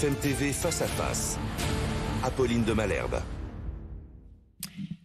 FMTV face à face. Apolline de Malherbe.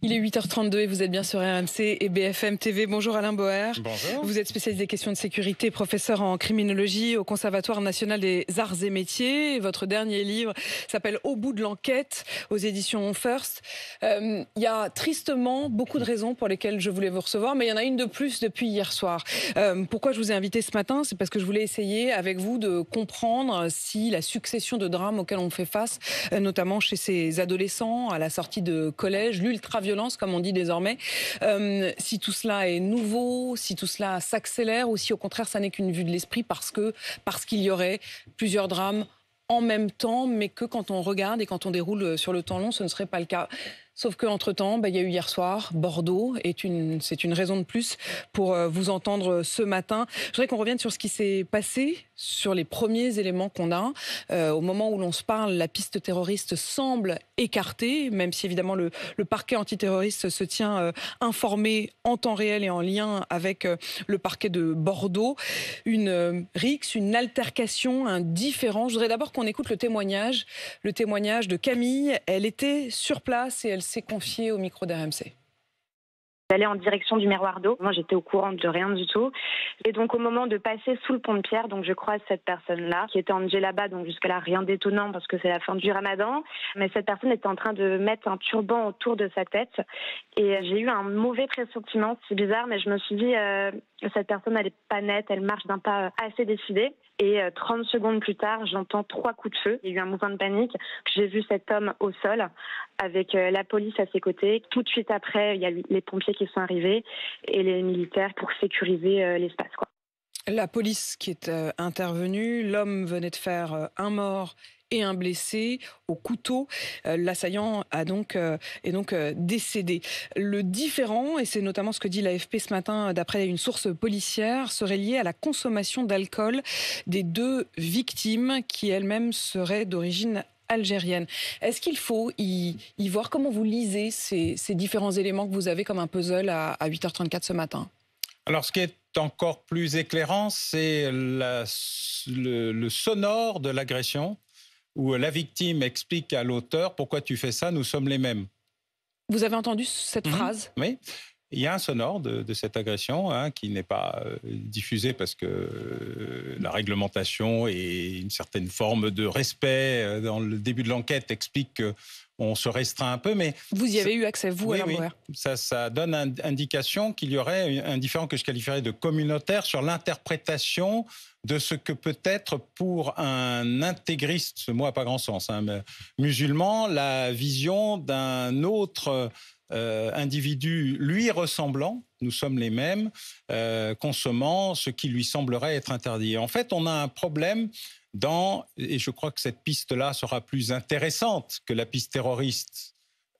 Il est 8h32 et vous êtes bien sur RMC et BFM TV. Bonjour Alain Boer. Bonjour. Vous êtes spécialiste des questions de sécurité, professeur en criminologie au Conservatoire national des arts et métiers. Votre dernier livre s'appelle Au bout de l'enquête aux éditions First. Euh, il y a tristement beaucoup de raisons pour lesquelles je voulais vous recevoir, mais il y en a une de plus depuis hier soir. Euh, pourquoi je vous ai invité ce matin C'est parce que je voulais essayer avec vous de comprendre si la succession de drames auxquels on fait face, euh, notamment chez ces adolescents à la sortie de collège, lultra comme on dit désormais. Euh, si tout cela est nouveau, si tout cela s'accélère, ou si au contraire ça n'est qu'une vue de l'esprit parce que parce qu'il y aurait plusieurs drames en même temps, mais que quand on regarde et quand on déroule sur le temps long, ce ne serait pas le cas. Sauf qu'entre-temps, bah, il y a eu hier soir, Bordeaux, une, c'est une raison de plus pour euh, vous entendre euh, ce matin. Je voudrais qu'on revienne sur ce qui s'est passé, sur les premiers éléments qu'on a. Euh, au moment où l'on se parle, la piste terroriste semble écartée, même si évidemment le, parquet antiterroriste se tient informé en temps réel et en lien avec le parquet de Bordeaux. Une rixe, une altercation, un différent. Je voudrais d'abord qu'on écoute le témoignage, le témoignage de Camille. Elle était sur place et elle s'est confiée au micro d'RMC J'allais en direction du miroir d'eau. Moi, j'étais au courant de rien du tout. Et donc, au moment de passer sous le pont de pierre, donc je croise cette personne-là, qui était en là-bas, donc jusqu'à là, rien d'étonnant parce que c'est la fin du ramadan. Mais cette personne était en train de mettre un turban autour de sa tête. Et j'ai eu un mauvais pressentiment. C'est bizarre, mais je me suis dit, euh, cette personne, elle est pas nette, elle marche d'un pas assez décidé. Et 30 euh, secondes plus tard, j'entends trois coups de feu. Il y a eu un mouvement de panique. J'ai vu cet homme au sol avec euh, la police à ses côtés. Tout de suite après, il y a les pompiers qui sont arrivés et les militaires pour sécuriser euh, l'espace. La police qui est intervenue, l'homme venait de faire un mort et un blessé au couteau. Euh, l'assaillant a donc, euh, est donc euh, décédé. Le différent, et c'est notamment ce que dit l'AFP ce matin d'après une source policière, serait lié à la consommation d'alcool des deux victimes qui elles-mêmes seraient d'origine algérienne. Est-ce qu'il faut y, voir comment vous lisez ces, différents éléments que vous avez comme un puzzle à, 8h34 ce matin Alors, ce qui est encore plus éclairant, c'est le, le, sonore de l'agression où la victime explique à l'auteur pourquoi tu fais ça, nous sommes les mêmes. Vous avez entendu cette mhm. phrase Oui. Il y a un sonore de, cette agression hein, qui n'est pas euh, diffusé parce que euh, la réglementation et une certaine forme de respect euh, dans le début de l'enquête expliquent qu'on se restreint un peu, mais... Vous y avez eu accès, vous, oui, à oui, ça, ça donne indication qu'il y aurait un différent que je qualifierais de communautaire sur l'interprétation de ce que peut être pour un intégriste, ce mot n'a pas grand sens, hein, musulman, la vision d'un autre euh, individu lui ressemblant, nous sommes les mêmes, euh, consommant ce qui lui semblerait être interdit. En fait, on a un problème dans, et je crois que cette piste-là sera plus intéressante que la piste terroriste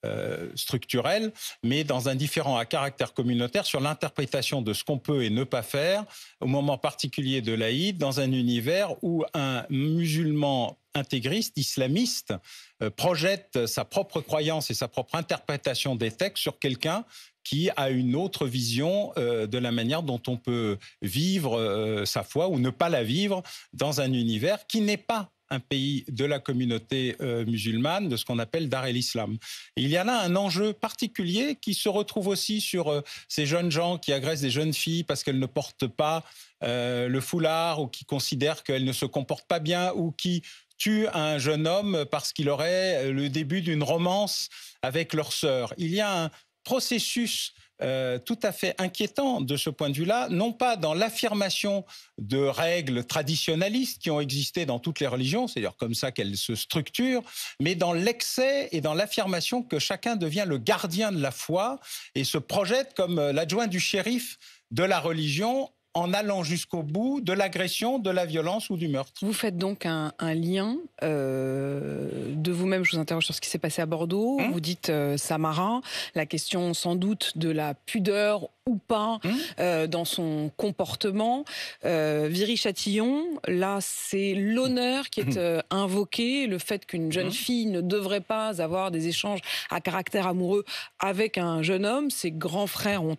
euh, structurelle, mais dans un différent à caractère communautaire sur l'interprétation de ce qu'on peut et ne pas faire au moment particulier de l'Aïd, dans un univers où un musulman intégriste, islamiste, euh, projette sa propre croyance et sa propre interprétation des textes sur quelqu'un qui a une autre vision euh, de la manière dont on peut vivre sa foi ou ne pas la vivre dans un univers qui n'est pas un pays de la communauté euh, musulmane, de ce qu'on appelle Dar el-Islam. Il y en a un enjeu particulier qui se retrouve aussi sur euh, ces jeunes gens qui agressent des jeunes filles parce qu'elles ne portent pas euh, le foulard ou qui considèrent qu'elles ne se comportent pas bien ou qui tuent un jeune homme parce qu'il aurait le début d'une romance avec leur sœur. Il y a un processus euh, tout à fait inquiétant de ce point de vue-là, non pas dans l'affirmation de règles traditionnalistes qui ont existé dans toutes les religions, c'est-à-dire comme ça qu'elles se structurent, mais dans l'excès et dans l'affirmation que chacun devient le gardien de la foi et se projette comme euh, l'adjoint du shérif de la religion en allant jusqu'au bout de l'agression, de la violence ou du meurtre. Vous faites donc un, lien euh, de vous-même, je vous interroge sur ce qui s'est passé à Bordeaux, hum? vous dites euh, Samarin, la question sans doute de la pudeur ou pas hum? euh, dans son comportement. viry Chatillon, là c'est l'honneur qui est hum. invoqué, le fait qu'une jeune fille ne devrait pas avoir des échanges à caractère amoureux avec un jeune homme, ses grands frères ont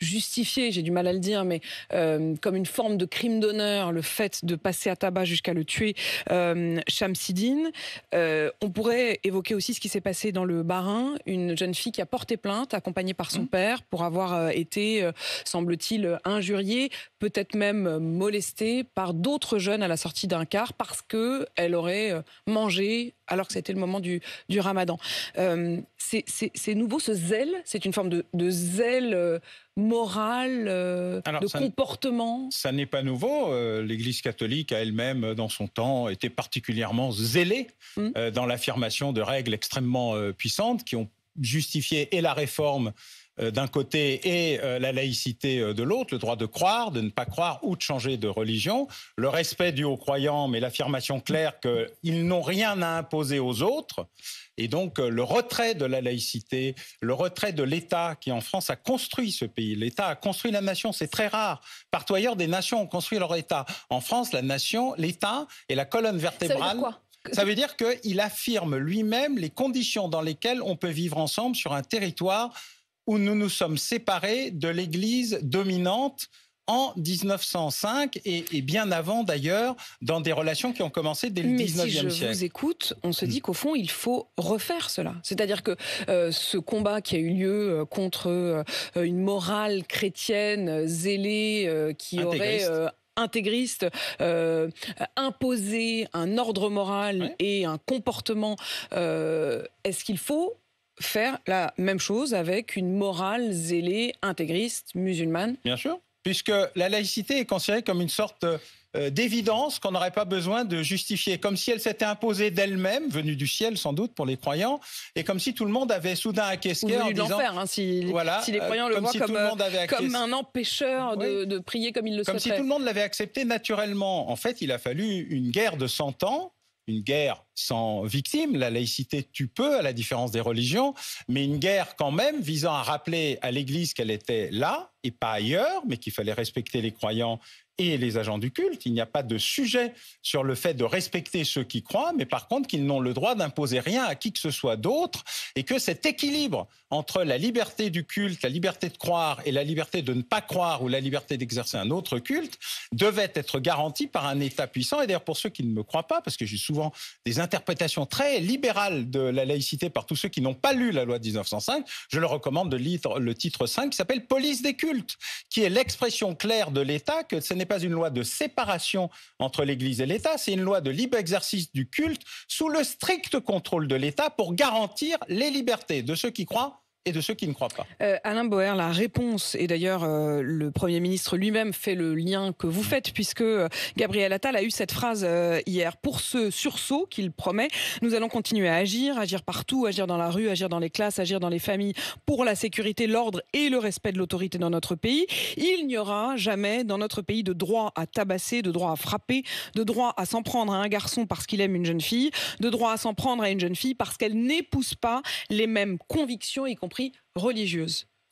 justifié, j'ai du mal à le dire, mais euh, comme une forme de crime d'honneur, le fait de passer à tabac jusqu'à le tuer, euh, Shamsidine. Euh, on pourrait évoquer aussi ce qui s'est passé dans le Barin, une jeune fille qui a porté plainte, accompagnée par son mmh. père, pour avoir euh, été, semble-t-il, injuriée, peut-être même molestée par d'autres jeunes à la sortie d'un car parce que elle aurait mangé alors que c'était le moment du, du ramadan. c'est nouveau, ce zèle, c'est une forme de, de zèle morale, euh, de comportement Ça n'est pas nouveau. Euh, L'Église catholique a elle-même, euh, dans son temps, été particulièrement zélée mmh. dans l'affirmation de règles extrêmement puissantes qui ont justifié et la réforme euh, d'un côté et euh, la laïcité euh, de l'autre, le droit de croire, de ne pas croire ou de changer de religion, le respect du haut croyant, mais l'affirmation claire qu'ils n'ont rien à imposer aux autres, et donc le retrait de la laïcité, le retrait de l'État qui en France a construit ce pays. L'État a construit la nation, c'est très rare. Partout ailleurs, des nations ont construit leur État. En France, la nation, l'État est la colonne vertébrale. Ça veut dire qu'il affirme lui-même les conditions dans lesquelles on peut vivre ensemble sur un territoire où nous nous sommes séparés de l'Église dominante en 1905 et, bien avant d'ailleurs, dans des relations qui ont commencé dès le 19e si je vous écoute, on se mm. dit qu'au fond, il faut refaire cela. C'est-à-dire que euh, ce combat qui a eu lieu euh, contre euh, une morale chrétienne zélée qui aurait intégriste, imposé imposer un ordre moral et un comportement. Est-ce qu'il faut faire la même chose avec une morale zélée, intégriste, musulmane Bien sûr, puisque la laïcité est considérée comme une sorte euh, d'évidence qu'on n'aurait pas besoin de justifier, comme si elle s'était imposée d'elle-même, venue du ciel sans doute pour les croyants, et comme si tout le monde avait soudain acquiescé en disant... hein, si, voilà, si les euh, croyants le voient comme, euh, un empêcheur de, prier comme il le souhaitait. Comme si tout le monde l'avait accepté naturellement. En fait, il a fallu une guerre de 100 ans une guerre sans victime. La laïcité tue peu, à la différence des religions, mais une guerre quand même visant à rappeler à l'Église qu'elle était là et pas ailleurs, mais qu'il fallait respecter les croyants et les agents du culte. Il n'y a pas de sujet sur le fait de respecter ceux qui croient, mais par contre qu'ils n'ont le droit d'imposer rien à qui que ce soit d'autre, et que cet équilibre entre la liberté du culte, la liberté de croire et la liberté de ne pas croire ou la liberté d'exercer un autre culte devait être garanti par un État puissant. Et d'ailleurs, pour ceux qui ne me croient pas, parce que j'ai souvent des interprétations très libérales de la laïcité par tous ceux qui n'ont pas lu la loi de 1905, je leur recommande de lire le titre 5 qui s'appelle Police des cultes, qui est l'expression claire de l'État que ce n'est pas une loi de séparation entre l'Église et l'État, c'est une loi de libre exercice du culte sous le strict contrôle de l'État pour garantir les libertés de ceux qui croient et de ceux qui ne croient pas. Euh, Alain Boer, la réponse, et d'ailleurs euh, le Premier ministre lui-même fait le lien que vous mm. faites, puisque euh, Gabriel Attal a eu cette phrase hier, pour ce sursaut qu'il promet, nous allons continuer à agir, agir partout, agir dans la rue, agir dans les classes, agir dans les familles, pour la sécurité, l'ordre et le respect de l'autorité dans notre pays. Il n'y aura jamais dans notre pays de droit à tabasser, de droit à frapper, de droit à s'en prendre à un garçon parce qu'il aime une jeune fille, de droit à s'en prendre à une jeune fille parce qu'elle n'épouse pas les mêmes convictions, et compris compris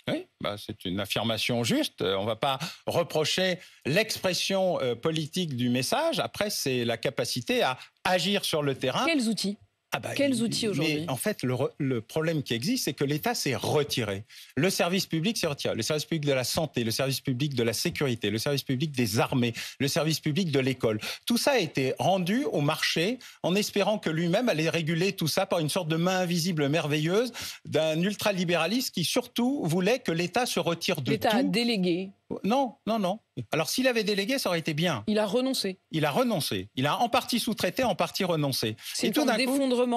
Oui, bah, c'est une affirmation juste. Euh, on ne va pas reprocher l'expression euh, politique du message. Après, c'est la capacité à agir sur le terrain. Quels outils ah bah, Quels outils aujourd'hui En fait, le, problème qui existe, c'est que l'État s'est retiré. Le service public s'est retiré. Le service public de la santé, le service public de la sécurité, le service public des armées, le service public de l'école. Tout ça a été rendu au marché en espérant que lui-même allait réguler tout ça par une sorte de main invisible merveilleuse d'un ultralibéraliste qui surtout voulait que l'État se retire de tout. L'État a délégué non, non, non. Alors s'il avait délégué, ça aurait été bien. Il a renoncé. Il a renoncé. Il a en partie sous-traité, en partie renoncé. C'est un d'un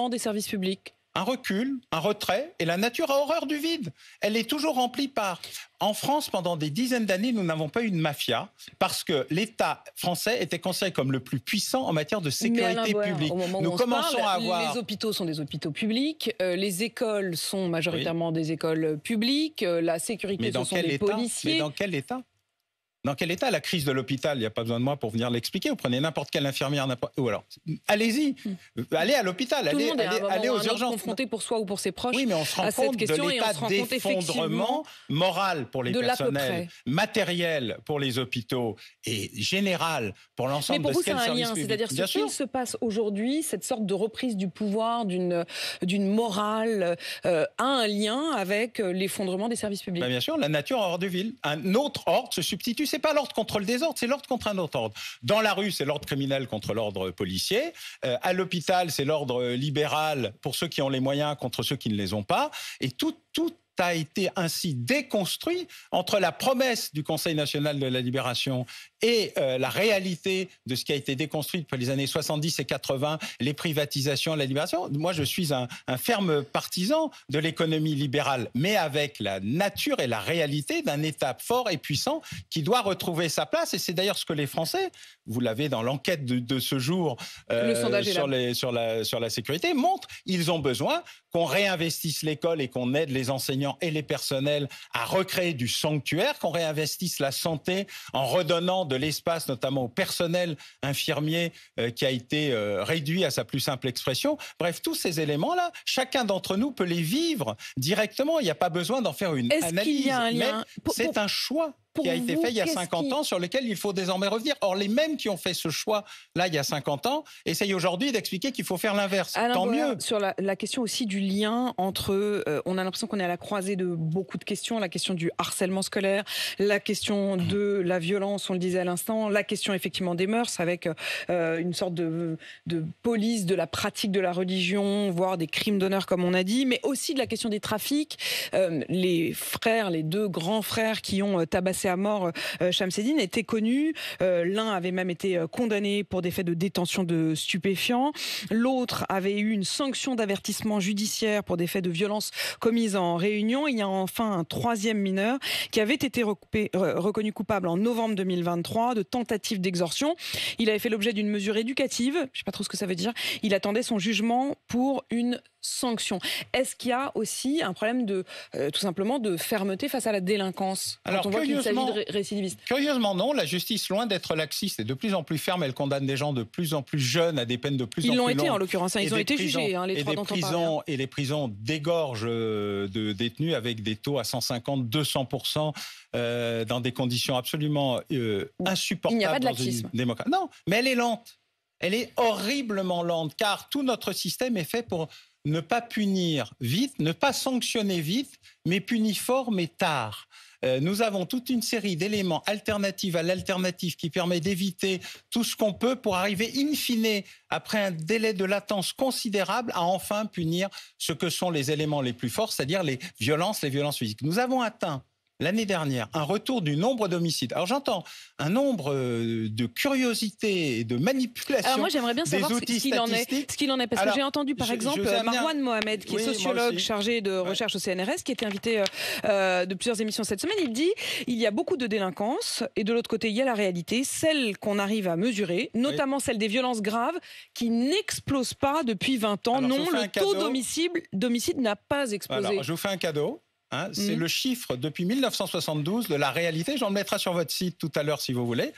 des services publics un recul, un retrait, et la nature a horreur du vide. Elle est toujours remplie par... En France, pendant des dizaines d'années, nous n'avons pas eu de mafia, parce que l'État français était considéré comme le plus puissant en matière de sécurité publique. nous commençons à avoir... Les hôpitaux sont des hôpitaux publics, euh, les écoles sont majoritairement des écoles publiques, euh, la sécurité, ce sont des policiers. Mais dans quel État dans quel état la crise de l'hôpital Il n'y a pas besoin de moi pour venir l'expliquer. Vous prenez n'importe quelle infirmière, n'importe ou alors allez-y, hmm. allez à l'hôpital, allez, allez, allez aux urgences. confronté pour soi ou pour ses proches. Oui, mais on se rend compte de l'état d'effondrement moral pour les personnels, matériel pour les hôpitaux et général pour l'ensemble de vous, c'est un lien, c'est-à-dire ce qu'il se passe aujourd'hui, cette sorte de reprise du pouvoir, d'une d'une morale, euh, a un lien avec euh, l'effondrement des services publics. Bah, bien sûr, la nature hors du ville, un autre ordre se substitue c'est pas l'ordre contre le désordre, c'est l'ordre contre un autre ordre. Dans la rue, c'est l'ordre criminel contre l'ordre policier. Euh, à l'hôpital, c'est l'ordre euh, libéral pour ceux qui ont les moyens contre ceux qui ne les ont pas. Et tout, tout a été ainsi déconstruit entre la promesse du Conseil national de la libération et euh, la réalité de ce qui a été déconstruit depuis les années 70 et 80, les privatisations, la libération. Moi, je suis un, ferme partisan de l'économie libérale, mais avec la nature et la réalité d'un État fort et puissant qui doit retrouver sa place. Et c'est d'ailleurs ce que les Français, vous l'avez dans l'enquête de, ce jour euh, sur, les, sur, la, sur la sécurité, montrent. Ils ont besoin qu'on réinvestisse l'école et qu'on aide les enseignants et les personnels à recréer du sanctuaire, qu'on réinvestisse la santé en redonnant de l'espace notamment au personnel infirmier euh, qui a été euh, réduit à sa plus simple expression. Bref, tous ces éléments-là, chacun d'entre nous peut les vivre directement. Il n'y a pas besoin d'en faire une Est-ce Qu'il y a un lien C'est un choix qui a été fait il y a 50 ans, sur lequel il faut désormais revenir. Or, les mêmes qui ont fait ce choix-là il y a 50 ans essayent aujourd'hui d'expliquer qu'il faut faire l'inverse. Tant mieux. Sur la, question aussi du lien entre, euh, on a l'impression qu'on est à la croisée de beaucoup de questions, la question du harcèlement scolaire, la question de la violence, on le disait à l'instant, la question effectivement des mœurs avec euh, une sorte de, police de la pratique de la religion, voire des crimes d'honneur comme on a dit, mais aussi de la question des trafics. Euh, les frères, les deux grands frères qui ont tabassé à mort chamseddine euh, euh, était connu. Euh, l'un avait même été condamné pour des faits de détention de stupéfiants. L'autre avait eu une sanction d'avertissement judiciaire pour des faits de violence commises en réunion. Il y a enfin un troisième mineur qui avait été reconnu coupable en novembre 2023 de tentative d'exortion. Il avait fait l'objet d'une mesure éducative, je ne sais pas trop ce que ça veut dire. Il attendait son jugement pour une sanctions. Est-ce qu'il y a aussi un problème de euh, tout simplement de fermeté face à la délinquance Alors curieusement, Curieusement non, la justice loin d'être laxiste est de plus en plus ferme. Elle condamne des gens de plus en plus jeunes à des peines de plus en plus longues. Ils l'ont été en l'occurrence, hein. ils ont été jugés. Hein, les et hein. et les prisons dégorgent euh, de détenus avec des taux à 150, 200 euh, dans des conditions absolument insupportables. Il n'y a pas de laxisme. Non, mais elle est lente. Elle est horriblement lente, car tout notre système est fait pour ne pas punir vite, ne pas sanctionner vite, mais punir fort, mais tard. Euh, nous avons toute une série d'éléments alternatifs à l'alternative qui permet d'éviter tout ce qu'on peut pour arriver in fine, après un délai de latence considérable, à enfin punir ce que sont les éléments les plus forts, c'est-à-dire les violences, les violences physiques. Nous avons atteint l'année dernière un retour du nombre d'homicides. Alors j'entends un nombre euh, de curiosités et de manipulations. Alors moi j'aimerais bien savoir ce qu'il en est, ce qu'il en est parce que j'ai entendu par exemple Marwan Mohamed qui est sociologue chargé de recherche au CNRS qui était invité euh, euh, de plusieurs émissions cette semaine. Il dit il y a beaucoup de délinquance et de l'autre côté il y a la réalité, celle qu'on arrive à mesurer, notamment celle des violences graves qui n'explosent pas depuis 20 ans. non, le taux d'homicide n'a pas explosé. Alors, je vous fais un cadeau. Hein, mm. c'est le chiffre depuis 1972 de la réalité. J'en mettrai sur votre site tout à l'heure si vous voulez.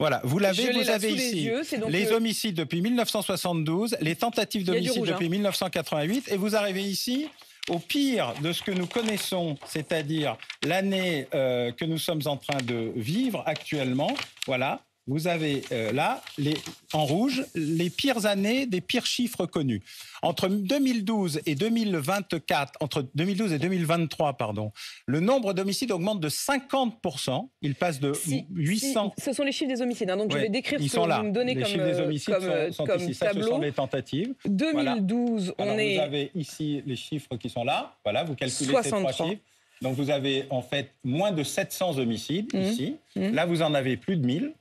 Voilà, vous l'avez, vous avez ici les, euh, homicides depuis 1972, les tentatives d'homicide hein. depuis 1988, et vous arrivez ici au pire de ce que nous connaissons, c'est-à-dire l'année euh, que nous sommes en train de vivre actuellement. Voilà, vous avez euh, là, les, en rouge, les pires années des pires chiffres connus. Entre 2012 et 2024, entre 2012 et 2023, pardon, le nombre d'homicides augmente de 50%. Il passe de 800. ce sont les chiffres des homicides. Hein, donc je vais décrire ce que vous me donnez les comme, chiffres des euh, homicides comme, sont, euh, comme tableau. ce sont les tentatives. 2012, on est. Vous avez ici les chiffres qui sont là. Voilà, vous calculez ces trois chiffres. Donc vous avez en fait moins de 700 homicides mmh. ici. Mmh. Là, vous en avez plus de 1000.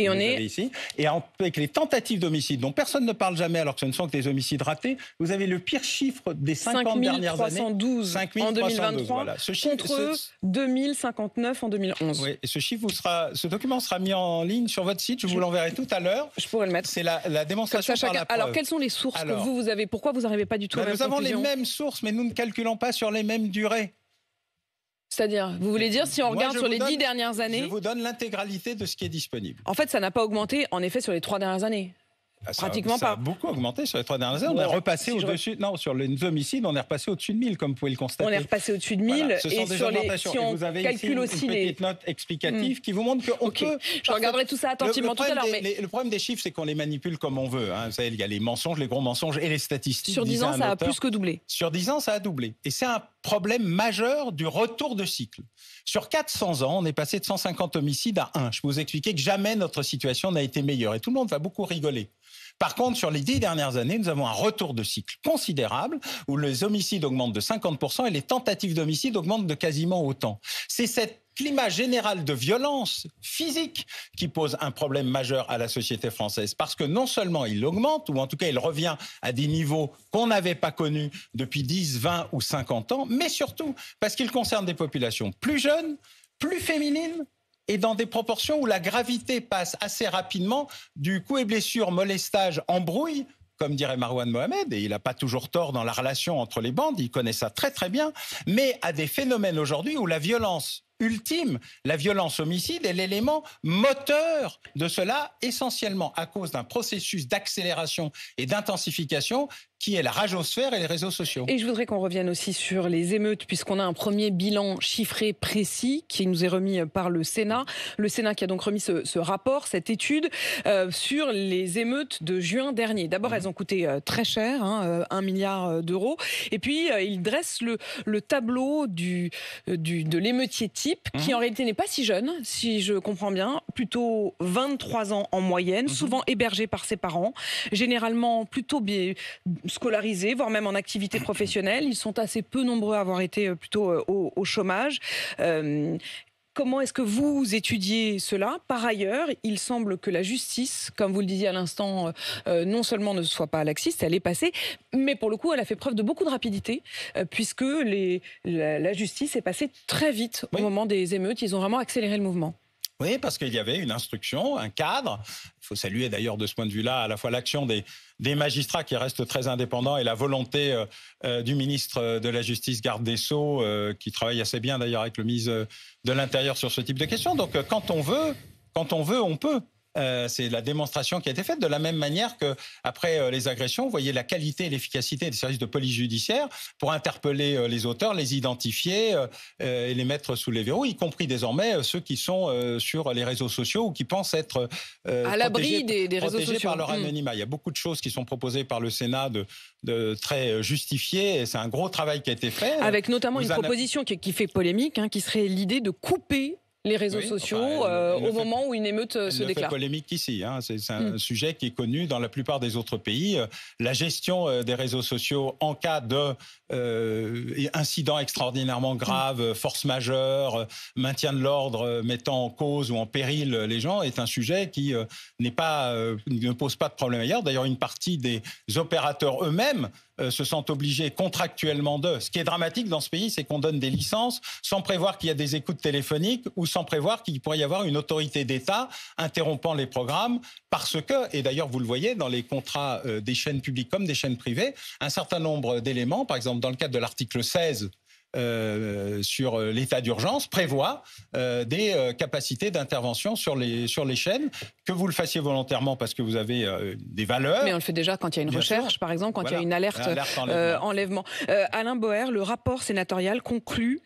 Et on est ici. Et avec les tentatives d'homicide, dont personne ne parle jamais, alors que ce ne sont que des homicides ratés, vous avez le pire chiffre des 50 dernières années. 5312 en 2023 ce chiffre, contre 2059 en 2011. et ce chiffre sera, ce document sera mis en ligne sur votre site. Je vous l'enverrai tout à l'heure. Je pourrais le mettre. C'est la, démonstration par la Alors, quelles sont les sources que vous vous avez Pourquoi vous n'arrivez pas du tout ben à Nous avons les mêmes sources, mais nous ne calculons pas sur les mêmes durées. C'est-à-dire, vous voulez dire si on regarde sur les dix dernières années Je vous donne l'intégralité de ce qui est disponible. En fait, ça n'a pas augmenté, en effet, sur les trois dernières années. Ah, ça, Pratiquement ça a beaucoup augmenté sur les trois dernières années. On est repassé au-dessus. Non, sur les homicides, on est repassé au-dessus de 1000, comme vous pouvez le constater. On est repassé au-dessus de 1000. et sur Les... Si vous avez ici une petite note explicative hmm. qui vous montre que peut. Je regarderai tout ça attentivement le, tout à l'heure. Mais... Le problème des chiffres, c'est qu'on les manipule comme on veut. Hein. il y a les mensonges, les gros mensonges et les statistiques. Sur 10 ans, ça a plus que doublé. Sur 10 ans, ça a doublé. Et c'est un problème majeur du retour de cycle. Sur 400 ans, on est passé de 150 homicides à 1. Je peux vous expliquer que jamais notre situation n'a été meilleure. Et tout le monde va beaucoup rigoler. Par contre, sur les dix dernières années, nous avons un retour de cycle considérable où les homicides augmentent de 50% et les tentatives d'homicide augmentent de quasiment autant. C'est cette climat général de violence physique qui pose un problème majeur à la société française. Parce que non seulement il augmente, ou en tout cas il revient à des niveaux qu'on n'avait pas connus depuis 10, 20 ou 50 ans, mais surtout parce qu'il concerne des populations plus jeunes, plus féminines, et dans des proportions où la gravité passe assez rapidement du coup et blessure, molestage, embrouille, comme dirait Marwan Mohamed, et il n'a pas toujours tort dans la relation entre les bandes, il connaît ça très très bien, mais à des phénomènes aujourd'hui où la violence ultime, la violence homicide est l'élément moteur de cela, essentiellement à cause d'un processus d'accélération et d'intensification qui est la rage rageosphère et les réseaux sociaux. Et je voudrais qu'on revienne aussi sur les émeutes, puisqu'on a un premier bilan chiffré précis qui nous est remis par le Sénat. Le Sénat qui a donc remis ce, rapport, cette étude euh, sur les émeutes de juin dernier. D'abord, elles ont coûté euh, très cher, 1 hein, euh, milliard d'euros. Et puis, il dresse le, tableau du, du, de l'émeutier type, qui mhm. en réalité n'est pas si jeune, si je comprends bien, plutôt 23 ans en moyenne, mhm. souvent hébergé par ses parents, généralement plutôt bien scolarisés, voire même en activité professionnelle. Ils sont assez peu nombreux à avoir été euh, plutôt euh, au, chômage. Euh, comment est-ce que vous étudiez cela Par ailleurs, il semble que la justice, comme vous le disiez à l'instant, non seulement ne soit pas laxiste, elle est passée, mais pour le coup, elle a fait preuve de beaucoup de rapidité, puisque les, la, justice est passée très vite au moment des émeutes. Ils ont vraiment accéléré le mouvement. Oui, parce qu'il y avait une instruction, un cadre. Il faut saluer d'ailleurs de ce point de vue-là à la fois l'action des, magistrats qui restent très indépendants et la volonté euh, euh, du ministre de la Justice, garde des Sceaux, euh, qui travaille assez bien d'ailleurs avec le ministre de l'Intérieur sur ce type de questions. Donc quand on veut, quand on veut, on peut. Euh, c'est la démonstration qui a été faite de la même manière que après euh, les agressions, vous voyez la qualité et l'efficacité des services de police judiciaire pour interpeller euh, les auteurs, les identifier et les mettre sous les verrous, y compris désormais ceux qui sont sur les réseaux sociaux ou qui pensent être à l'abri des, réseaux sociaux par leur mmh. anonymat. Il y a beaucoup de choses qui sont proposées par le Sénat de, très justifiées et c'est un gros travail qui a été fait. Avec notamment une proposition qui, fait polémique, hein, qui serait l'idée de couper les réseaux sociaux euh, au moment où une émeute euh, se déclare. C'est polémique ici. Hein. C'est un hmm. sujet qui est connu dans la plupart des autres pays. Euh, la gestion des réseaux sociaux en cas de incident extraordinairement hmm. grave, force majeure, maintien de l'ordre mettant en cause ou en péril les gens est un sujet qui n'est pas ne pose pas de problème ailleurs. D'ailleurs, une partie des opérateurs eux-mêmes euh, se sentent obligés contractuellement d'eux. Ce qui est dramatique dans ce pays, c'est qu'on donne des licences sans prévoir qu'il y a des écoutes téléphoniques ou sans prévoir qu'il pourrait y avoir une autorité d'État interrompant les programmes parce que, et d'ailleurs vous le voyez dans les contrats euh, des chaînes publiques comme des chaînes privées, un certain nombre d'éléments, par exemple dans le cadre de l'article 16 euh, sur euh, l'état d'urgence prévoit euh, des capacités d'intervention sur les, sur les chaînes, que vous le fassiez volontairement parce que vous avez des valeurs. Mais on le fait déjà quand il y a une recherche, par exemple, quand il y a une alerte, enlèvement. Alain Boer, le rapport sénatorial conclut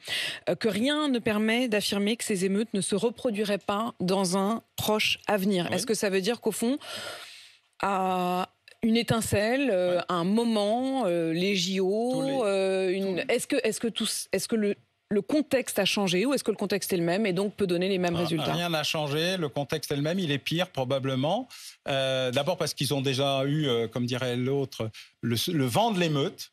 que rien ne permet d'affirmer que ces émeutes ne se reproduiraient pas dans un proche avenir. Est-ce que ça veut dire qu'au fond, à une étincelle, euh, un moment, euh, les JO. Euh, une... Est-ce que, est-ce que tout, est-ce que le contexte a changé ou est-ce que le contexte est le même et donc peut donner les mêmes résultats Rien n'a changé, le contexte est le même, il est pire probablement. D'abord parce qu'ils ont déjà eu, comme dirait l'autre, le, vent de l'émeute.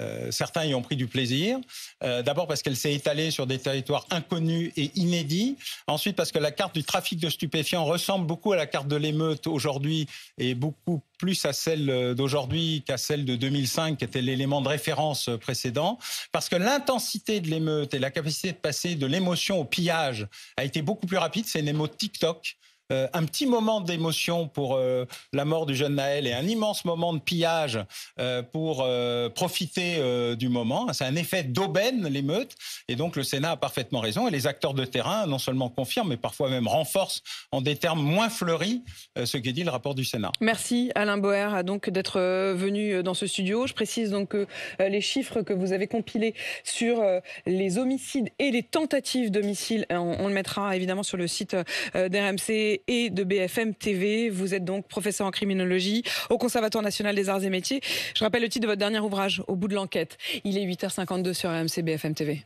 Euh, certains y ont pris du plaisir. Euh, d'abord parce qu'elle s'est étalée sur des territoires inconnus et inédits. Ensuite parce que la carte du trafic de stupéfiants ressemble beaucoup à la carte de l'émeute aujourd'hui et beaucoup plus à celle euh, d'aujourd'hui qu'à celle de 2005, qui était l'élément de référence précédent, parce que l'intensité de l'émeute et la capacité de passer de l'émotion au pillage a été beaucoup plus rapide. C'est une émeute TikTok. Euh, un petit moment d'émotion pour euh, la mort du jeune Naël et un immense moment de pillage euh, pour profiter du moment. C'est un effet d'aubaine, l'émeute. Et donc le Sénat a parfaitement raison. Et les acteurs de terrain, non seulement confirment, mais parfois même renforcent en des termes moins fleuris ce qu'est dit le rapport du Sénat. Merci Alain Boer d'être venu dans ce studio. Je précise donc que les chiffres que vous avez compilés sur les homicides et les tentatives d'homicide, on, on, le mettra évidemment sur le site d'RMC et de BFM TV. Vous êtes donc professeur en criminologie au Conservatoire national des arts et métiers. Je rappelle le titre de votre dernier ouvrage, Au bout de l'enquête. Il est 8h52 sur AMC BFM TV.